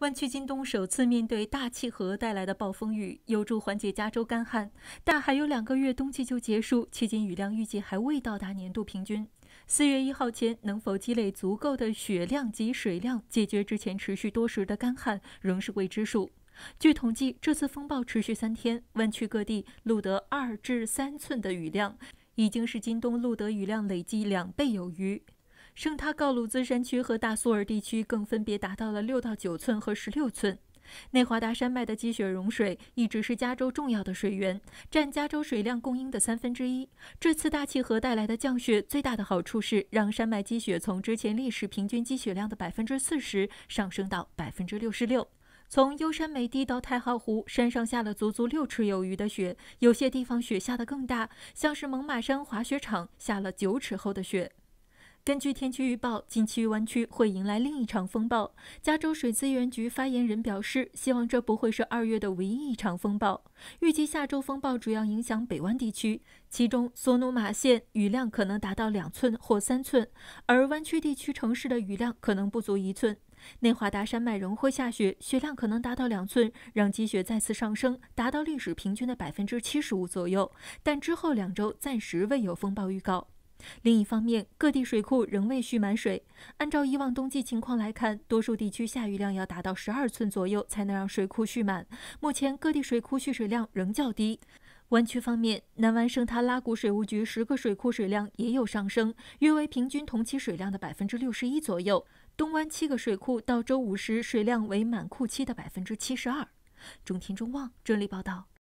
湾区今冬首次面对大气和带来的暴风雨，有助缓解加州干旱，但还有两个月冬季就结束，迄今雨量预计还未到达年度平均。四月一号前能否积累足够的雪量及水量，解决之前持续多时的干旱，仍是未知数。据统计，这次风暴持续三天，湾区各地录得二至三寸的雨量，已经是今冬录得雨量累计两倍有余。圣塔告鲁兹山区和大苏尔地区更分别达到了六到九寸和十六寸。内华达山脉的积雪融水一直是加州重要的水源，占加州水量供应的三分之一。这次大气河带来的降雪最大的好处是让山脉积雪从之前历史平均积雪量的百分之四十上升到百分之六十六。从优山美地到太浩湖，山上下了足足六尺有余的雪，有些地方雪下的更大，像是蒙马山滑雪场下了九尺厚的雪。根据天气预报，近期湾区会迎来另一场风暴。加州水资源局发言人表示，希望这不会是二月的唯一一场风暴。预计下周风暴主要影响北湾地区，其中索努马县雨量可能达到两寸或三寸，而湾区地区城市的雨量可能不足一寸。内华达山脉融会下雪，雪量可能达到两寸，让积雪再次上升，达到历史平均的百分之七十五左右。但之后两周暂时未有风暴预告。另一方面，各地水库仍未蓄满水。按照以往冬季情况来看，多数地区下雨量要达到十二寸左右，才能让水库蓄满。目前，各地水库蓄水量仍较低。湾区方面，南湾圣塔拉古水务局十个水库水量也有上升，约为平均同期水量的百分之六十一左右。东湾七个水库到周五时水量为满库期的百分之七十二。中天中、望整理报道。